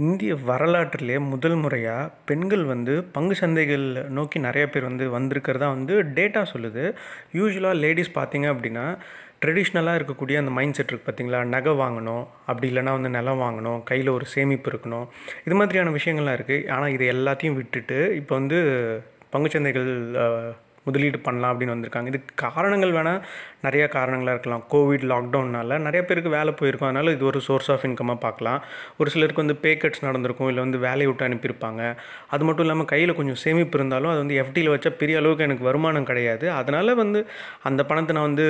இந்திய வரலாற்றிலே முதல் முறையாக பெண்கள் வந்து பங்கு சந்தைகள் நோக்கி நிறைய பேர் வந்து வந்திருக்கிறதா வந்து டேட்டா சொல்லுது யூஸ்வலாக லேடிஸ் பார்த்திங்க அப்படின்னா ட்ரெடிஷ்னலாக இருக்கக்கூடிய அந்த மைண்ட் செட் இருக்குது பார்த்திங்களா நகை வாங்கணும் அப்படி இல்லைனா வந்து நிலம் வாங்கணும் கையில் ஒரு சேமிப்பு இருக்கணும் இது மாதிரியான விஷயங்கள்லாம் இருக்குது ஆனால் இது எல்லாத்தையும் விட்டுட்டு இப்போ வந்து பங்குச்சந்தைகள் முதலீடு பண்ணலாம் அப்படின்னு வந்திருக்காங்க இதுக்கு காரணங்கள் வேணால் நிறையா காரணங்களாக இருக்கலாம் கோவிட் லாக்டவுனால் நிறைய பேருக்கு வேலை போயிருக்கும் அதனால் இது ஒரு சோர்ஸ் ஆஃப் இன்கமாக பார்க்கலாம் ஒரு சிலருக்கு வந்து பே கட்ஸ் நடந்திருக்கும் இல்லை வந்து வேலையை விட்டு அனுப்பியிருப்பாங்க அது மட்டும் இல்லாமல் கையில் கொஞ்சம் சேமிப்பு இருந்தாலும் அது வந்து எஃப்டியில் வச்சால் பெரிய அளவுக்கு எனக்கு வருமானம் கிடையாது அதனால் வந்து அந்த பணத்தை நான் வந்து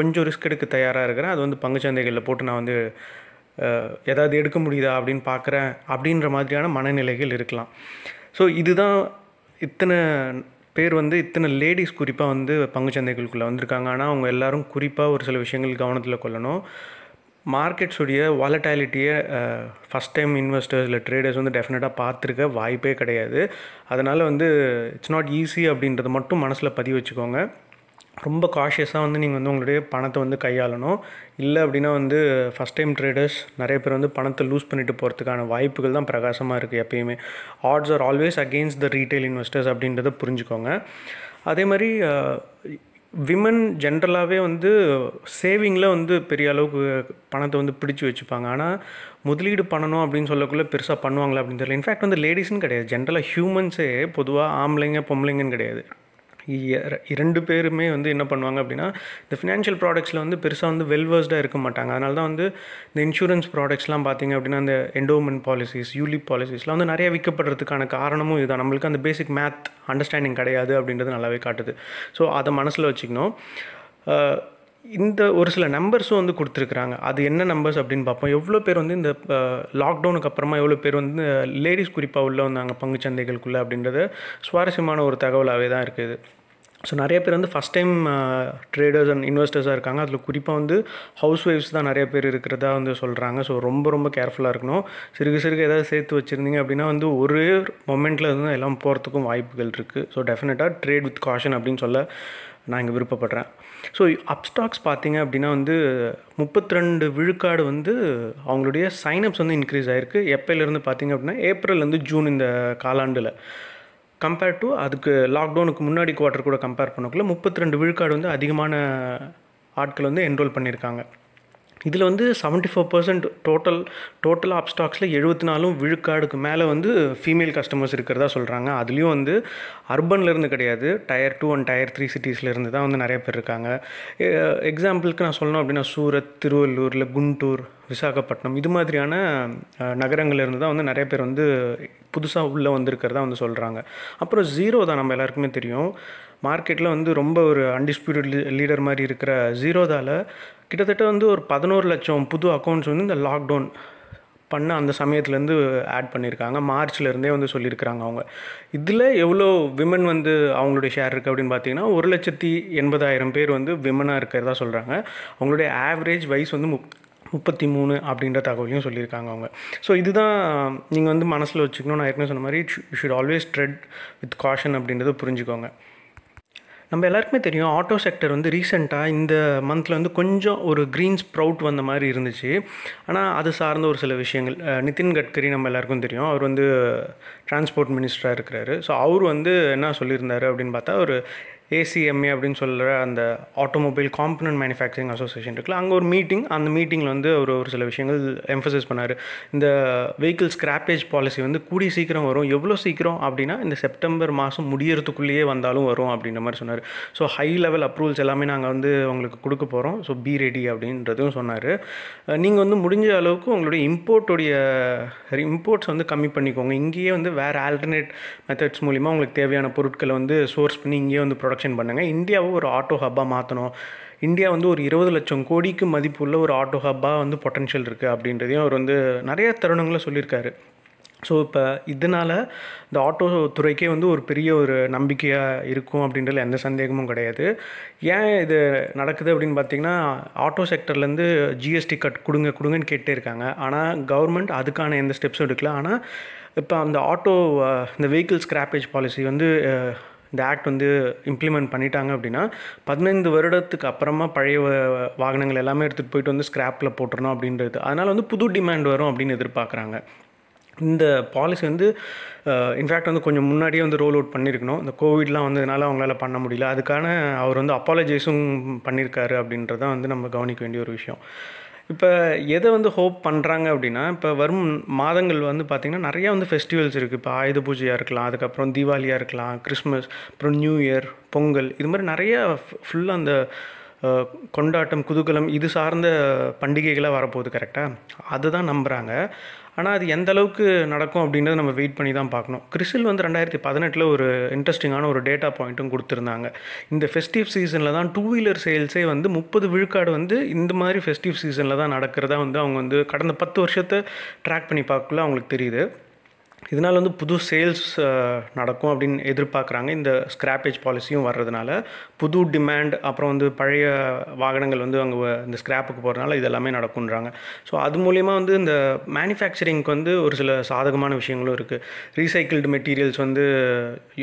கொஞ்சம் ரிஸ்க் எடுக்க தயாராக இருக்கிறேன் அது வந்து பங்கு சந்தைகளில் போட்டு நான் வந்து ஏதாவது எடுக்க முடியுதா அப்படின்னு பார்க்குறேன் அப்படின்ற மாதிரியான மனநிலைகள் இருக்கலாம் ஸோ இதுதான் இத்தனை பேர் வந்து இத்தனை லேடிஸ் குறிப்பாக வந்து சந்தைகளுக்குள்ளே வந்திருக்காங்க ஆனால் அவங்க எல்லோரும் குறிப்பாக ஒரு சில விஷயங்கள் கவனத்தில் கொள்ளணும் மார்க்கெட்ஸுடைய வாலட்டாலிட்டியை ஃபஸ்ட் டைம் இன்வெஸ்டர்ஸ் இல்லை ட்ரேடர்ஸ் வந்து டெஃபினட்டாக பார்த்துருக்க வாய்ப்பே கிடையாது அதனால் வந்து இட்ஸ் நாட் ஈஸி அப்படின்றத மட்டும் மனசில் பதிவு வச்சுக்கோங்க ரொம்ப காஷியஸாக வந்து நீங்கள் வந்து உங்களுடைய பணத்தை வந்து கையாளணும் இல்லை அப்படின்னா வந்து ஃபஸ்ட் டைம் ட்ரேடர்ஸ் நிறைய பேர் வந்து பணத்தை லூஸ் பண்ணிட்டு போகிறதுக்கான வாய்ப்புகள் தான் பிரகாசமாக இருக்குது எப்பயுமே odds are always against the retail investors அப்படின்றத புரிஞ்சுக்கோங்க அதே மாதிரி விமன் ஜென்ரலாகவே வந்து சேவிங்கில் வந்து பெரிய அளவுக்கு பணத்தை வந்து பிடிச்சி வச்சுப்பாங்க ஆனால் முதலீடு பண்ணணும் அப்படின்னு சொல்லக்குள்ளே பெருசாக பண்ணுவாங்களா அப்படின்னு தெரியல இன்ஃபேக்ட் வந்து லேடிஸ்னு கிடையாது ஜென்ரலாக ஹியூமன்ஸே பொதுவாக ஆம்பளைங்க பொம்பளைங்கன்னு கிடையாது இரண்டு பேருமே வந்து என்ன பண்ணுவாங்க அப்படின்னா இந்த ஃபினான்ஷியல் ப்ராடக்ட்ஸில் வந்து பெருசாக வந்து வெல்வர்ஸ்டாக இருக்க மாட்டாங்க அதனால தான் வந்து இந்த இன்சூரன்ஸ் ப்ராடக்ட்ஸ்லாம் பார்த்திங்க அப்படின்னா இந்த எண்டோமெண்ட் பாலிசிஸ் யூலிப் பாலிசிஸ்லாம் வந்து நிறைய விற்கப்படுறதுக்கான காரணமும் இதுதான் நம்மளுக்கு அந்த பேசிக் மேத் அண்டர்ஸ்டாண்டிங் கிடையாது அப்படின்றது நல்லாவே காட்டுது ஸோ அதை மனசில் வச்சுக்கணும் இந்த ஒரு சில நம்பர்ஸும் வந்து கொடுத்துருக்குறாங்க அது என்ன நம்பர்ஸ் அப்படின்னு பார்ப்போம் எவ்வளோ பேர் வந்து இந்த லாக்டவுனுக்கு அப்புறமா எவ்வளோ பேர் வந்து லேடிஸ் குறிப்பாக உள்ளே வந்தாங்க பங்கு சந்தைகளுக்குள்ளே அப்படின்றது சுவாரஸ்யமான ஒரு தகவலாகவே தான் இருக்குது ஸோ நிறைய பேர் வந்து ஃபஸ்ட் டைம் ட்ரேடர்ஸ் அண்ட் இன்வெஸ்டர்ஸாக இருக்காங்க அதில் குறிப்பாக வந்து ஹவுஸ் ஒய்ஃப்ஸ் தான் நிறைய பேர் இருக்கிறதா வந்து சொல்கிறாங்க ஸோ ரொம்ப ரொம்ப கேர்ஃபுல்லாக இருக்கணும் சிறுக சிறுக ஏதாவது சேர்த்து வச்சுருந்தீங்க அப்படின்னா வந்து ஒரு மொமெண்ட்டில் இருந்து எல்லாம் போகிறதுக்கும் வாய்ப்புகள் இருக்குது ஸோ டெஃபினட்டாக ட்ரேட் வித் காஷன் அப்படின்னு சொல்ல நான் இங்கே விருப்பப்படுறேன் ஸோ அப்ஸ்டாக்ஸ் பார்த்தீங்க அப்படின்னா வந்து முப்பத்தி ரெண்டு விழுக்காடு வந்து அவங்களுடைய சைனப்ஸ் வந்து இன்க்ரீஸ் ஆகிருக்கு எப்போலேருந்து பார்த்தீங்க அப்படின்னா ஏப்ரல்லேருந்து ஜூன் இந்த காலாண்டில் கம்பேர் டு அதுக்கு லாக்டவுனுக்கு முன்னாடி குவார்டர் கூட கம்பேர் பண்ணக்குள்ளே முப்பத்தி ரெண்டு விழுக்காடு வந்து அதிகமான ஆட்கள் வந்து என்ரோல் பண்ணியிருக்காங்க இதில் வந்து seventy four percent total total ஸ்டாக்ஸில் எழுபத்தி நாலும் விழுக்காடுக்கு மேலே வந்து ஃபீமேல் கஸ்டமர்ஸ் இருக்கிறதா சொல்கிறாங்க அதுலேயும் வந்து அர்பன்லேருந்து கிடையாது tier two and tier three சிட்டிஸ்லேருந்து தான் வந்து நிறைய பேர் இருக்காங்க எக்ஸாம்பிளுக்கு நான் சொல்லணும் அப்படின்னா சூரத் திருவள்ளூரில் குண்டூர் விசாகப்பட்டினம் இது மாதிரியான இருந்து தான் வந்து நிறைய பேர் வந்து புதுசாக உள்ளே வந்திருக்கிறதா வந்து சொல்கிறாங்க அப்புறம் ஜீரோ தான் நம்ம எல்லாருக்குமே தெரியும் மார்க்கெட்டில் வந்து ரொம்ப ஒரு அன்டிஸ்பியூட்டட் லீடர் மாதிரி இருக்கிற ஜீரோதாவில் கிட்டத்தட்ட வந்து ஒரு பதினோரு லட்சம் புது அக்கௌண்ட்ஸ் வந்து இந்த லாக்டவுன் பண்ண அந்த சமயத்துலேருந்து ஆட் பண்ணியிருக்காங்க மார்ச்லேருந்தே வந்து சொல்லியிருக்கிறாங்க அவங்க இதில் எவ்வளோ விமன் வந்து அவங்களுடைய ஷேர் இருக்குது அப்படின்னு பார்த்தீங்கன்னா ஒரு லட்சத்தி எண்பதாயிரம் பேர் வந்து விமனாக இருக்கிறதா சொல்கிறாங்க அவங்களுடைய ஆவரேஜ் வயசு வந்து முப்பத்தி மூணு அப்படின்ற தகவலையும் சொல்லியிருக்காங்க அவங்க ஸோ இதுதான் நீங்கள் வந்து மனசில் வச்சுக்கணும் நான் ஏற்கனவே சொன்ன மாதிரி you should always tread with caution அப்படின்றத புரிஞ்சுக்கோங்க நம்ம எல்லாருக்குமே தெரியும் ஆட்டோ செக்டர் வந்து ரீசெண்டாக இந்த மந்தில் வந்து கொஞ்சம் ஒரு க்ரீன் ஸ்ப்ரவுட் வந்த மாதிரி இருந்துச்சு ஆனால் அது சார்ந்த ஒரு சில விஷயங்கள் நிதின் கட்கரி நம்ம எல்லாருக்கும் தெரியும் அவர் வந்து டிரான்ஸ்போர்ட் மினிஸ்டராக இருக்கிறாரு ஸோ அவர் வந்து என்ன சொல்லியிருந்தார் அப்படின்னு பார்த்தா ஒரு ஏசிஎம்ஏ அப்படின்னு சொல்கிற அந்த ஆட்டோமொபைல் காம்பனன்ட் மேனுஃபேக்சரிங் அசோசியேஷன் இருக்குல்ல அங்கே ஒரு மீட்டிங் அந்த மீட்டிங்கில் வந்து அவர் ஒரு சில விஷயங்கள் எம்ஃபசைஸ் பண்ணார் இந்த வெஹிக்கிள் ஸ்க்ராப்பேஜ் பாலிசி வந்து கூடிய சீக்கிரம் வரும் எவ்வளோ சீக்கிரம் அப்படின்னா இந்த செப்டம்பர் மாதம் முடியறதுக்குள்ளேயே வந்தாலும் வரும் அப்படின்ற மாதிரி சொன்னார் ஸோ ஹை லெவல் அப்ரூவல்ஸ் எல்லாமே நாங்கள் வந்து உங்களுக்கு கொடுக்க போகிறோம் ஸோ பி ரெடி அப்படின்றதும் சொன்னார் நீங்கள் வந்து முடிஞ்ச அளவுக்கு உங்களுடைய இம்போர்ட்டுடைய இம்போர்ட்ஸ் வந்து கம்மி பண்ணிக்கோங்க இங்கேயே வந்து வேறு ஆல்டர்னேட் மெத்தட்ஸ் மூலிமா உங்களுக்கு தேவையான பொருட்களை வந்து சோர்ஸ் பண்ணி இங்கேயே வந்து ப்ராடக்ட் ப்ரொடக்ஷன் பண்ணுங்கள் இந்தியாவை ஒரு ஆட்டோ ஹப்பாக மாற்றணும் இந்தியா வந்து ஒரு இருபது லட்சம் கோடிக்கு மதிப்புள்ள ஒரு ஆட்டோ ஹப்பாக வந்து பொட்டன்ஷியல் இருக்குது அப்படின்றதையும் அவர் வந்து நிறைய தருணங்களை சொல்லியிருக்காரு ஸோ இப்போ இதனால் இந்த ஆட்டோ துறைக்கே வந்து ஒரு பெரிய ஒரு நம்பிக்கையாக இருக்கும் அப்படின்றதுல எந்த சந்தேகமும் கிடையாது ஏன் இது நடக்குது அப்படின்னு பார்த்திங்கன்னா ஆட்டோ செக்டர்லேருந்து ஜிஎஸ்டி கட் கொடுங்க கொடுங்கன்னு கேட்டே இருக்காங்க ஆனால் கவர்மெண்ட் அதுக்கான எந்த ஸ்டெப்ஸும் எடுக்கல ஆனால் இப்போ அந்த ஆட்டோ இந்த வெஹிக்கிள் ஸ்க்ராப்பேஜ் பாலிசி வந்து இந்த ஆக்ட் வந்து இம்ப்ளிமெண்ட் பண்ணிட்டாங்க அப்படின்னா பதினைந்து வருடத்துக்கு அப்புறமா பழைய வாகனங்கள் எல்லாமே எடுத்துகிட்டு போயிட்டு வந்து ஸ்க்ராப்பில் போட்டுருணும் அப்படின்றது அதனால் வந்து புது டிமாண்ட் வரும் அப்படின்னு எதிர்பார்க்குறாங்க இந்த பாலிசி வந்து இன்ஃபேக்ட் வந்து கொஞ்சம் முன்னாடியே வந்து ரோல் அவுட் பண்ணியிருக்கணும் இந்த கோவிட்லாம் வந்ததுனால அவங்களால பண்ண முடியல அதுக்கான அவர் வந்து அப்பாலஜைஸும் பண்ணியிருக்காரு அப்படின்றதான் வந்து நம்ம கவனிக்க வேண்டிய ஒரு விஷயம் இப்போ எதை வந்து ஹோப் பண்ணுறாங்க அப்படின்னா இப்போ வரும் மாதங்கள் வந்து பார்த்திங்கன்னா நிறையா வந்து ஃபெஸ்டிவல்ஸ் இருக்குது இப்போ ஆயுத பூஜையாக இருக்கலாம் அதுக்கப்புறம் தீபாவளியாக இருக்கலாம் கிறிஸ்மஸ் அப்புறம் நியூ இயர் பொங்கல் இது மாதிரி நிறையா ஃபுல்லாக அந்த கொண்டாட்டம் குதூகலம் இது சார்ந்த பண்டிகைகளாக வரப்போகுது கரெக்டாக அதுதான் நம்புகிறாங்க ஆனால் அது எந்த அளவுக்கு நடக்கும் அப்படின்றத நம்ம வெயிட் பண்ணி தான் பார்க்கணும் கிறிஸ்டில் வந்து ரெண்டாயிரத்தி பதினெட்டில் ஒரு இன்ட்ரெஸ்டிங்கான ஒரு டேட்டா பாயிண்ட்டும் கொடுத்துருந்தாங்க இந்த ஃபெஸ்டிவ் சீசனில் தான் டூ வீலர் சேல்ஸே வந்து முப்பது விழுக்காடு வந்து இந்த மாதிரி ஃபெஸ்டிவ் சீசனில் தான் நடக்கிறதா வந்து அவங்க வந்து கடந்த பத்து வருஷத்தை ட்ராக் பண்ணி பார்க்கல அவங்களுக்கு தெரியுது இதனால் வந்து புது சேல்ஸ் நடக்கும் அப்படின்னு எதிர்பார்க்குறாங்க இந்த ஸ்க்ராப்பேஜ் பாலிசியும் வர்றதுனால புது டிமாண்ட் அப்புறம் வந்து பழைய வாகனங்கள் வந்து அங்கே இந்த ஸ்க்ராப்புக்கு போகிறதுனால இதெல்லாமே நடக்கும்ன்றாங்க நடக்குன்றாங்க ஸோ அது மூலிமா வந்து இந்த மேனுஃபேக்சரிங்க்கு வந்து ஒரு சில சாதகமான விஷயங்களும் இருக்குது ரீசைக்கிள்டு மெட்டீரியல்ஸ் வந்து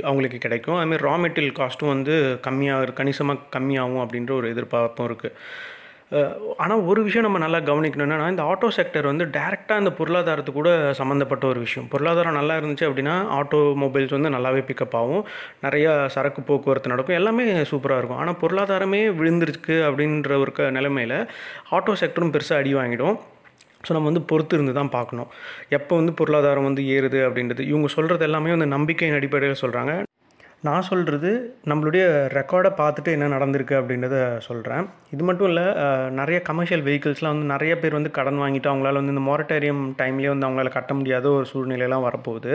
அவங்களுக்கு கிடைக்கும் அதுமாதிரி ரா மெட்டீரியல் காஸ்ட்டும் வந்து கம்மியாக கணிசமாக கம்மியாகும் அப்படின்ற ஒரு எதிர்பார்ப்பும் இருக்குது ஆனால் ஒரு விஷயம் நம்ம நல்லா கவனிக்கணும்னா இந்த ஆட்டோ செக்டர் வந்து டேரெக்டாக இந்த பொருளாதாரத்து கூட சம்மந்தப்பட்ட ஒரு விஷயம் பொருளாதாரம் நல்லா இருந்துச்சு அப்படின்னா ஆட்டோ மொபைல்ஸ் வந்து நல்லாவே பிக்கப் ஆகும் நிறையா சரக்கு போக்குவரத்து நடக்கும் எல்லாமே சூப்பராக இருக்கும் ஆனால் பொருளாதாரமே விழுந்துருக்கு அப்படின்ற ஒரு க நிலைமையில் ஆட்டோ செக்டரும் பெருசாக அடி வாங்கிடும் ஸோ நம்ம வந்து பொறுத்து இருந்து தான் பார்க்கணும் எப்போ வந்து பொருளாதாரம் வந்து ஏறுது அப்படின்றது இவங்க சொல்கிறது எல்லாமே வந்து நம்பிக்கையின் அடிப்படையில் சொல்கிறாங்க நான் சொல்கிறது நம்மளுடைய ரெக்கார்டை பார்த்துட்டு என்ன நடந்திருக்கு அப்படின்றத சொல்கிறேன் இது மட்டும் இல்லை நிறைய கமர்ஷியல் வெஹிக்கிள்ஸ்லாம் வந்து நிறைய பேர் வந்து கடன் வாங்கிட்டு அவங்களால வந்து இந்த மொரட்டேரியம் டைம்லேயே வந்து அவங்களால கட்ட முடியாத ஒரு சூழ்நிலையெல்லாம் வரப்போகுது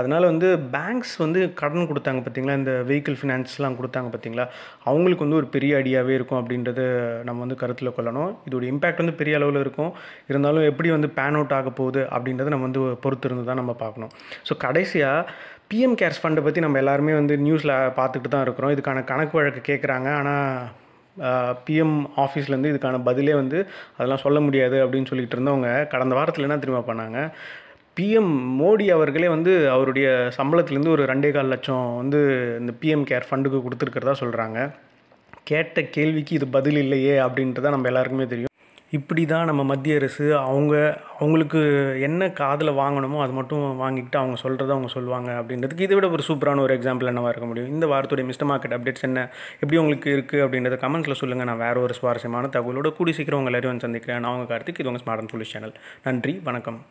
அதனால் வந்து பேங்க்ஸ் வந்து கடன் கொடுத்தாங்க பார்த்திங்களா இந்த வெஹிக்கிள் ஃபினான்ஸ்லாம் கொடுத்தாங்க பார்த்திங்களா அவங்களுக்கு வந்து ஒரு பெரிய ஐடியாவே இருக்கும் அப்படின்றது நம்ம வந்து கருத்தில் கொள்ளணும் இதோட இம்பேக்ட் வந்து பெரிய அளவில் இருக்கும் இருந்தாலும் எப்படி வந்து பேன் அவுட் ஆக போகுது அப்படின்றத நம்ம வந்து பொறுத்திருந்து தான் நம்ம பார்க்கணும் ஸோ கடைசியாக பிஎம் கேர்ஸ் ஃபண்டை பற்றி நம்ம எல்லாருமே வந்து நியூஸில் பார்த்துட்டு தான் இருக்கிறோம் இதுக்கான கணக்கு வழக்கு கேட்குறாங்க ஆனால் பிஎம் ஆஃபீஸ்லேருந்து இதுக்கான பதிலே வந்து அதெல்லாம் சொல்ல முடியாது அப்படின்னு சொல்லிட்டு இருந்தவங்க கடந்த வாரத்தில் என்ன தெரியுமா பண்ணாங்க பிஎம் மோடி அவர்களே வந்து அவருடைய சம்பளத்துலேருந்து ஒரு ரெண்டே கால் லட்சம் வந்து இந்த பிஎம் கேர் ஃபண்டுக்கு கொடுத்துருக்கிறதா சொல்கிறாங்க கேட்ட கேள்விக்கு இது பதில் இல்லையே அப்படின்றத நம்ம எல்லாருக்குமே தெரியும் இப்படி தான் நம்ம மத்திய அரசு அவங்க அவங்களுக்கு என்ன காதில் வாங்கணுமோ அது மட்டும் வாங்கிக்கிட்டு அவங்க சொல்கிறத அவங்க சொல்லுவாங்க அப்படின்றதுக்கு இதை விட ஒரு சூப்பரான ஒரு எக்ஸாம்பிள் என்னவாக இருக்க முடியும் இந்த வாரத்துடைய மிஸ்டர் மார்க்கெட் அப்டேட்ஸ் என்ன எப்படி உங்களுக்கு இருக்குது அப்படின்றத கமெண்ட்ஸில் சொல்லுங்கள் நான் வேறு ஒரு சுவாரஸ்யமான தகவலோடு கூடி சீக்கிரம் உங்கள் எல்லாரையும் சந்திக்கிறேன் நான் உங்கள் கார்த்திக் இது உங்கள் ஸ்மார்ட் அண்ட் சேனல் நன்றி வணக்கம்